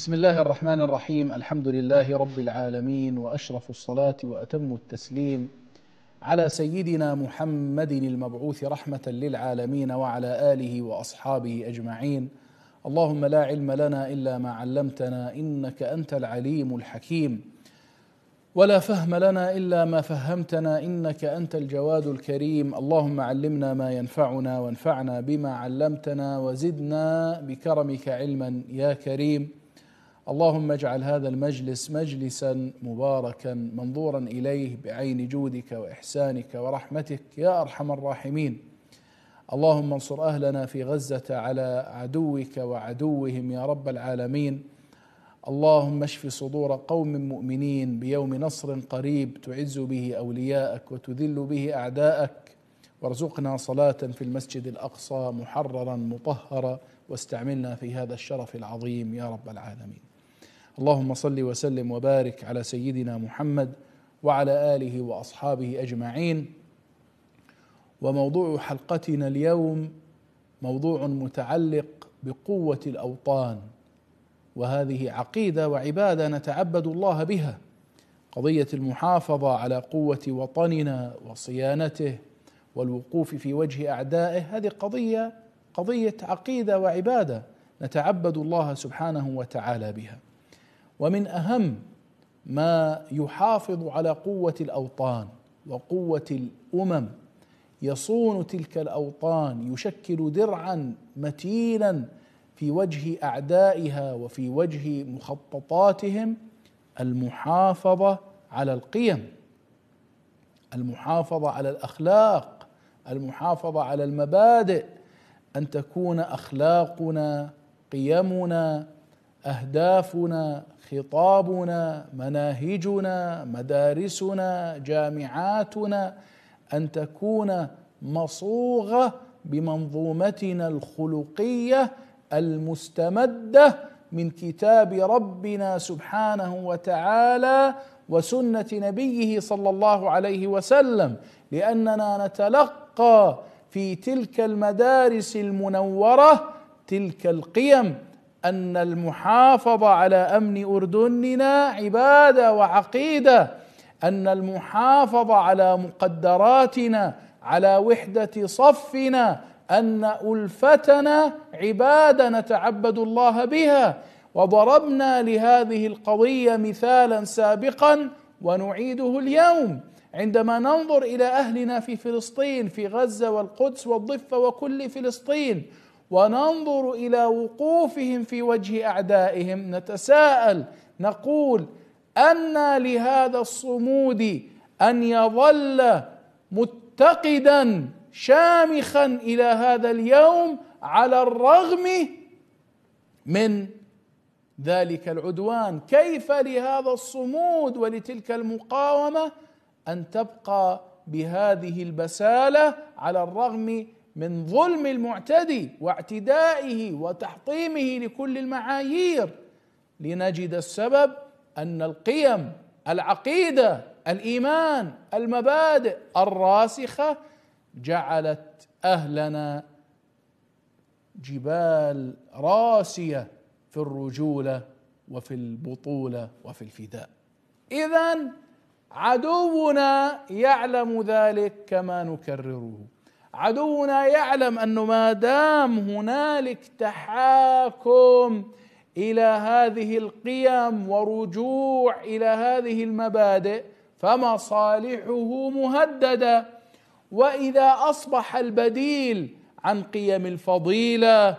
بسم الله الرحمن الرحيم الحمد لله رب العالمين واشرف الصلاه واتم التسليم على سيدنا محمد المبعوث رحمه للعالمين وعلى اله واصحابه اجمعين اللهم لا علم لنا الا ما علمتنا انك انت العليم الحكيم ولا فهم لنا الا ما فهمتنا انك انت الجواد الكريم اللهم علمنا ما ينفعنا وانفعنا بما علمتنا وزدنا بكرمك علما يا كريم اللهم اجعل هذا المجلس مجلسا مباركا منظورا اليه بعين جودك واحسانك ورحمتك يا ارحم الراحمين اللهم انصر اهلنا في غزه على عدوك وعدوهم يا رب العالمين اللهم اشف صدور قوم مؤمنين بيوم نصر قريب تعز به اولياءك وتذل به اعداءك وارزقنا صلاه في المسجد الاقصى محررا مطهرا واستعملنا في هذا الشرف العظيم يا رب العالمين اللهم صل وسلم وبارك على سيدنا محمد وعلى اله واصحابه اجمعين وموضوع حلقتنا اليوم موضوع متعلق بقوه الاوطان وهذه عقيده وعباده نتعبد الله بها قضيه المحافظه على قوه وطننا وصيانته والوقوف في وجه اعدائه هذه قضيه قضيه عقيده وعباده نتعبد الله سبحانه وتعالى بها ومن اهم ما يحافظ على قوه الاوطان وقوه الامم يصون تلك الاوطان يشكل درعا متينا في وجه اعدائها وفي وجه مخططاتهم المحافظه على القيم المحافظه على الاخلاق المحافظه على المبادئ ان تكون اخلاقنا قيمنا اهدافنا خطابنا مناهجنا مدارسنا جامعاتنا ان تكون مصوغه بمنظومتنا الخلقيه المستمده من كتاب ربنا سبحانه وتعالى وسنه نبيه صلى الله عليه وسلم لاننا نتلقى في تلك المدارس المنوره تلك القيم ان المحافظه على امن اردننا عباده وعقيده ان المحافظه على مقدراتنا على وحده صفنا ان الفتنا عباده نتعبد الله بها وضربنا لهذه القضيه مثالا سابقا ونعيده اليوم عندما ننظر الى اهلنا في فلسطين في غزه والقدس والضفه وكل فلسطين وننظر الى وقوفهم في وجه اعدائهم نتساءل نقول انى لهذا الصمود ان يظل متقدا شامخا الى هذا اليوم على الرغم من ذلك العدوان كيف لهذا الصمود ولتلك المقاومه ان تبقى بهذه البساله على الرغم من ظلم المعتدي واعتدائه وتحطيمه لكل المعايير لنجد السبب ان القيم العقيده الايمان المبادئ الراسخه جعلت اهلنا جبال راسيه في الرجوله وفي البطوله وفي الفداء اذا عدونا يعلم ذلك كما نكرره عدونا يعلم انه ما دام هنالك تحاكم الى هذه القيم ورجوع الى هذه المبادئ فمصالحه مهدده واذا اصبح البديل عن قيم الفضيله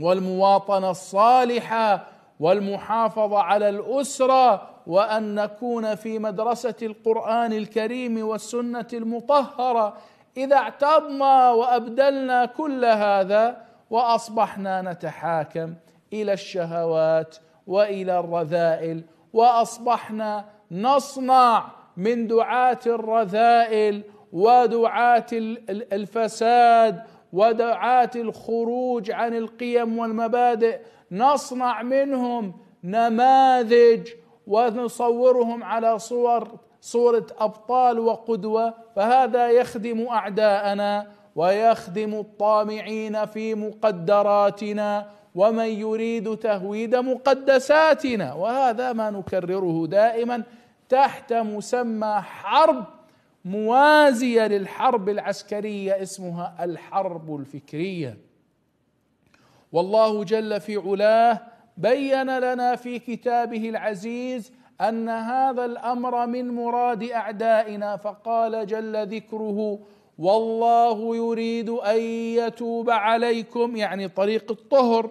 والمواطنه الصالحه والمحافظه على الاسره وان نكون في مدرسه القران الكريم والسنه المطهره اذا اعتضنا وابدلنا كل هذا واصبحنا نتحاكم الى الشهوات والى الرذائل واصبحنا نصنع من دعاه الرذائل ودعاه الفساد ودعاه الخروج عن القيم والمبادئ نصنع منهم نماذج ونصورهم على صور صوره ابطال وقدوه فهذا يخدم اعداءنا ويخدم الطامعين في مقدراتنا ومن يريد تهويد مقدساتنا وهذا ما نكرره دائما تحت مسمى حرب موازيه للحرب العسكريه اسمها الحرب الفكريه والله جل في علاه بين لنا في كتابه العزيز ان هذا الامر من مراد اعدائنا فقال جل ذكره والله يريد ان يتوب عليكم يعني طريق الطهر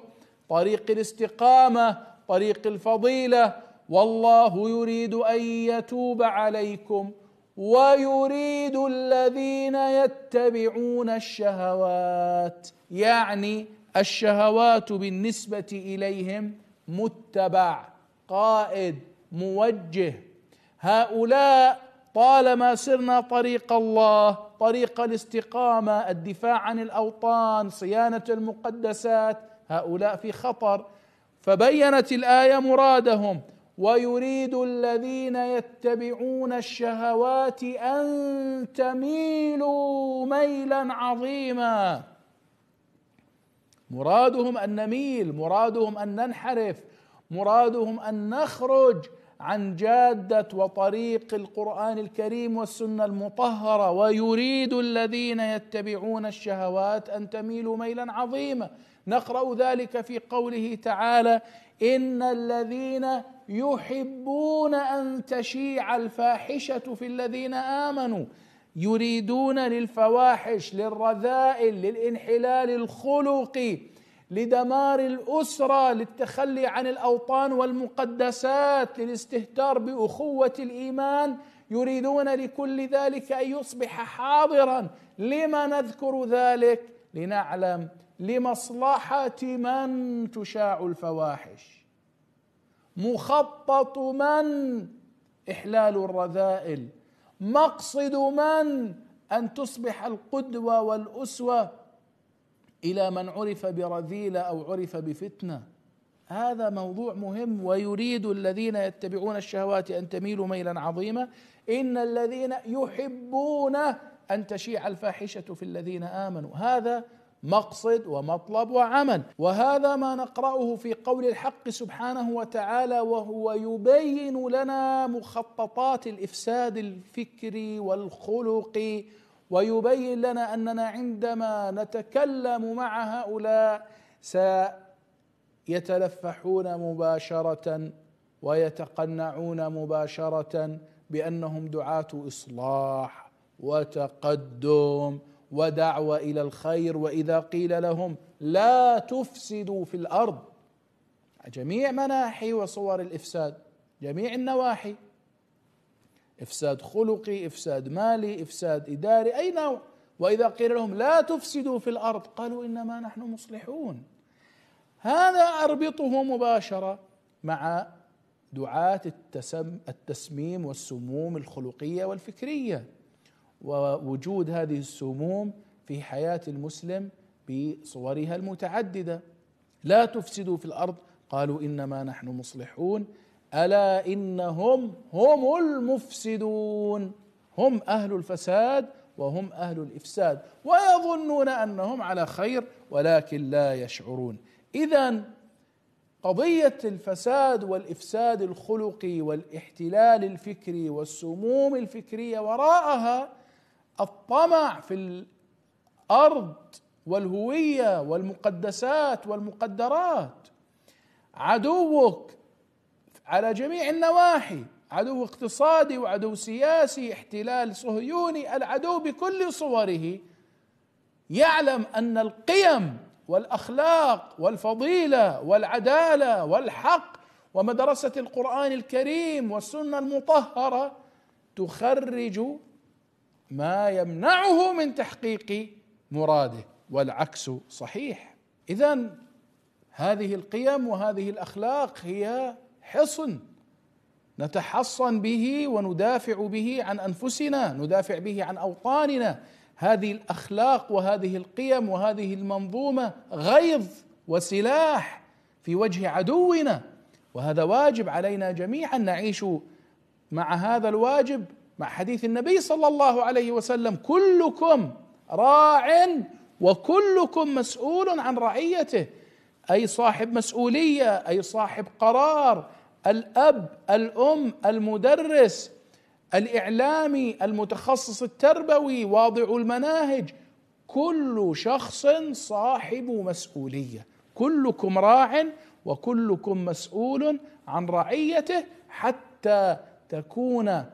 طريق الاستقامه طريق الفضيله والله يريد ان يتوب عليكم ويريد الذين يتبعون الشهوات يعني الشهوات بالنسبه اليهم متبع قائد موجه هؤلاء طالما سرنا طريق الله طريق الاستقامه الدفاع عن الاوطان صيانه المقدسات هؤلاء في خطر فبينت الايه مرادهم ويريد الذين يتبعون الشهوات ان تميلوا ميلا عظيما مرادهم ان نميل مرادهم ان ننحرف مرادهم ان نخرج عن جاده وطريق القران الكريم والسنه المطهره ويريد الذين يتبعون الشهوات ان تميلوا ميلا عظيما نقرا ذلك في قوله تعالى ان الذين يحبون ان تشيع الفاحشه في الذين امنوا يريدون للفواحش للرذائل للانحلال الخلقي لدمار الاسره للتخلي عن الاوطان والمقدسات للاستهتار باخوه الايمان يريدون لكل ذلك ان يصبح حاضرا لما نذكر ذلك لنعلم لمصلحه من تشاع الفواحش مخطط من احلال الرذائل مقصد من ان تصبح القدوه والاسوه الى من عرف برذيله او عرف بفتنه هذا موضوع مهم ويريد الذين يتبعون الشهوات ان تميلوا ميلا عظيما ان الذين يحبون ان تشيع الفاحشه في الذين امنوا هذا مقصد ومطلب وعمل وهذا ما نقراه في قول الحق سبحانه وتعالى وهو يبين لنا مخططات الافساد الفكري والخلقي ويبين لنا اننا عندما نتكلم مع هؤلاء سيتلفحون مباشره ويتقنعون مباشره بانهم دعاه اصلاح وتقدم ودعوه الى الخير واذا قيل لهم لا تفسدوا في الارض جميع مناحي وصور الافساد جميع النواحي افساد خلقي افساد مالي افساد اداري اي نوع واذا قيل لهم لا تفسدوا في الارض قالوا انما نحن مصلحون هذا اربطه مباشره مع دعاة التسم التسميم والسموم الخلقيه والفكريه ووجود هذه السموم في حياه المسلم بصورها المتعدده لا تفسدوا في الارض قالوا انما نحن مصلحون الا انهم هم المفسدون هم اهل الفساد وهم اهل الافساد ويظنون انهم على خير ولكن لا يشعرون اذا قضيه الفساد والافساد الخلقي والاحتلال الفكري والسموم الفكريه وراءها الطمع في الارض والهويه والمقدسات والمقدرات عدوك على جميع النواحي عدو اقتصادي وعدو سياسي احتلال صهيوني العدو بكل صوره يعلم ان القيم والاخلاق والفضيله والعداله والحق ومدرسه القران الكريم والسنه المطهره تخرج ما يمنعه من تحقيق مراده والعكس صحيح اذا هذه القيم وهذه الاخلاق هي حصن نتحصن به وندافع به عن انفسنا ندافع به عن اوطاننا هذه الاخلاق وهذه القيم وهذه المنظومه غيظ وسلاح في وجه عدونا وهذا واجب علينا جميعا نعيش مع هذا الواجب مع حديث النبي صلى الله عليه وسلم كلكم راع وكلكم مسؤول عن رعيته اي صاحب مسؤوليه اي صاحب قرار الاب الام المدرس الاعلامي المتخصص التربوي واضع المناهج كل شخص صاحب مسؤوليه كلكم راع وكلكم مسؤول عن رعيته حتى تكون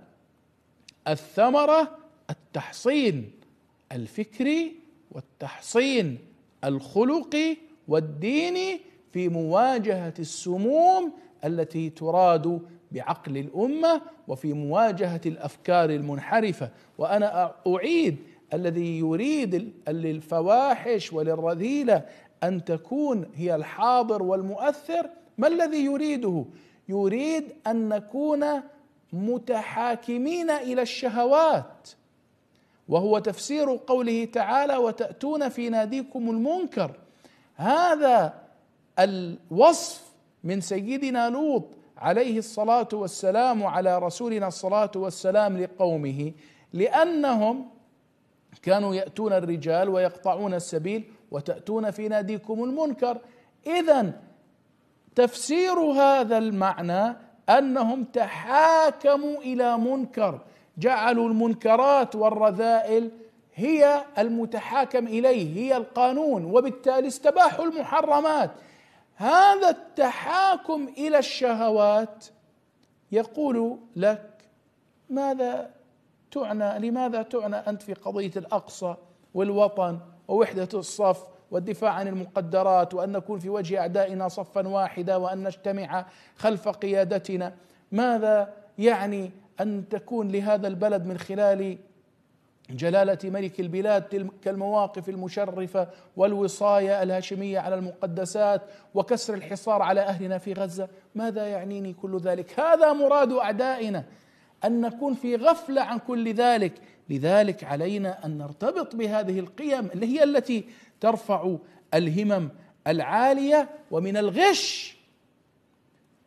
الثمره التحصين الفكري والتحصين الخلقي والديني في مواجهه السموم التي تراد بعقل الامه وفي مواجهه الافكار المنحرفه وانا اعيد الذي يريد للفواحش وللرذيله ان تكون هي الحاضر والمؤثر ما الذي يريده يريد ان نكون متحاكمين الى الشهوات وهو تفسير قوله تعالى وتاتون في ناديكم المنكر هذا الوصف من سيدنا لوط عليه الصلاه والسلام على رسولنا الصلاه والسلام لقومه لانهم كانوا ياتون الرجال ويقطعون السبيل وتاتون في ناديكم المنكر اذا تفسير هذا المعنى انهم تحاكموا الى منكر جعلوا المنكرات والرذائل هي المتحاكم اليه هي القانون وبالتالي استباحوا المحرمات هذا التحاكم الى الشهوات يقول لك ماذا تعنى لماذا تعنى انت في قضيه الاقصى والوطن ووحده الصف والدفاع عن المقدرات وان نكون في وجه اعدائنا صفا واحدا وان نجتمع خلف قيادتنا ماذا يعني ان تكون لهذا البلد من خلال جلاله ملك البلاد تلك المواقف المشرفه والوصايه الهاشميه على المقدسات وكسر الحصار على اهلنا في غزه ماذا يعنيني كل ذلك هذا مراد اعدائنا ان نكون في غفله عن كل ذلك لذلك علينا ان نرتبط بهذه القيم اللي هي التي ترفع الهمم العاليه ومن الغش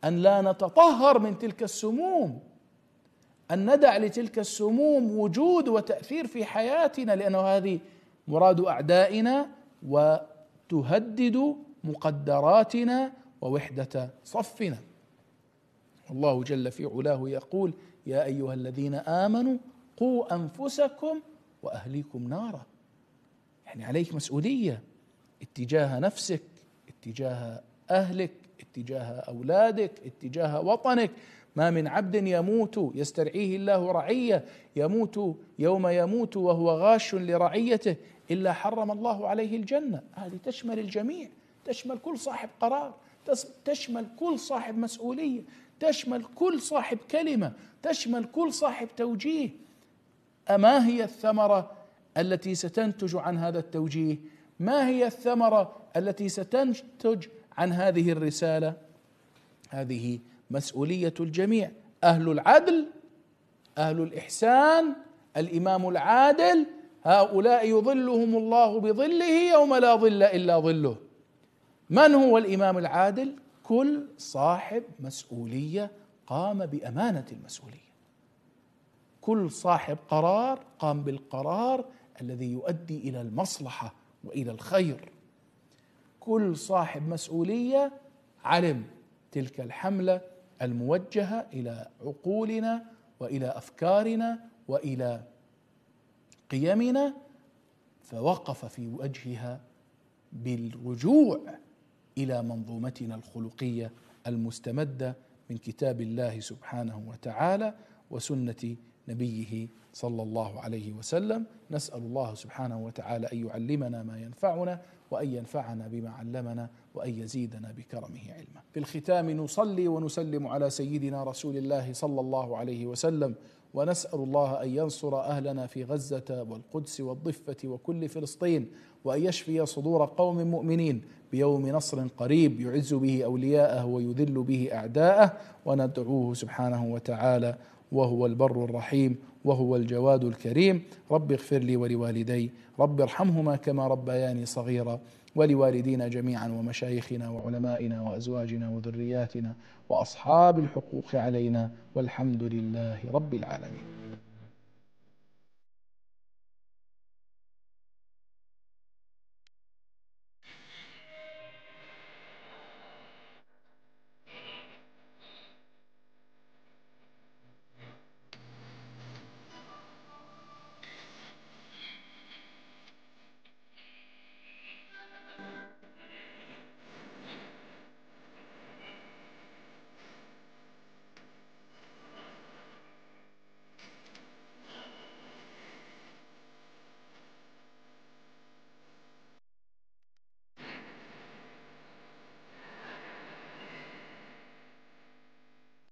ان لا نتطهر من تلك السموم ان ندع لتلك السموم وجود وتاثير في حياتنا لانه هذه مراد اعدائنا وتهدد مقدراتنا ووحده صفنا الله جل في علاه يقول يا ايها الذين امنوا قوا انفسكم واهليكم نارا يعني عليك مسؤوليه اتجاه نفسك اتجاه اهلك اتجاه اولادك اتجاه وطنك ما من عبد يموت يسترعيه الله رعيه يموت يوم يموت وهو غاش لرعيته الا حرم الله عليه الجنه هذه تشمل الجميع تشمل كل صاحب قرار تشمل كل صاحب مسؤوليه تشمل كل صاحب كلمه تشمل كل صاحب توجيه اما هي الثمره التي ستنتج عن هذا التوجيه ما هي الثمره التي ستنتج عن هذه الرساله هذه مسؤوليه الجميع اهل العدل اهل الاحسان الامام العادل هؤلاء يظلهم الله بظله يوم لا ظل الا ظله من هو الامام العادل كل صاحب مسؤوليه قام بامانه المسؤوليه كل صاحب قرار قام بالقرار الذي يؤدي الى المصلحه والى الخير كل صاحب مسؤوليه علم تلك الحمله الموجهه الى عقولنا والى افكارنا والى قيمنا فوقف في وجهها بالرجوع الى منظومتنا الخلقيه المستمده من كتاب الله سبحانه وتعالى وسنه نبيه صلى الله عليه وسلم نسال الله سبحانه وتعالى ان يعلمنا ما ينفعنا وان ينفعنا بما علمنا وان يزيدنا بكرمه علما. في الختام نصلي ونسلم على سيدنا رسول الله صلى الله عليه وسلم ونسال الله ان ينصر اهلنا في غزه والقدس والضفه وكل فلسطين وان يشفي صدور قوم مؤمنين بيوم نصر قريب يعز به اولياءه ويذل به اعداءه وندعوه سبحانه وتعالى وهو البر الرحيم وهو الجواد الكريم رب اغفر لي ولوالدي رب ارحمهما كما ربياني صغيرا ولوالدينا جميعا ومشايخنا وعلمائنا وازواجنا وذرياتنا واصحاب الحقوق علينا والحمد لله رب العالمين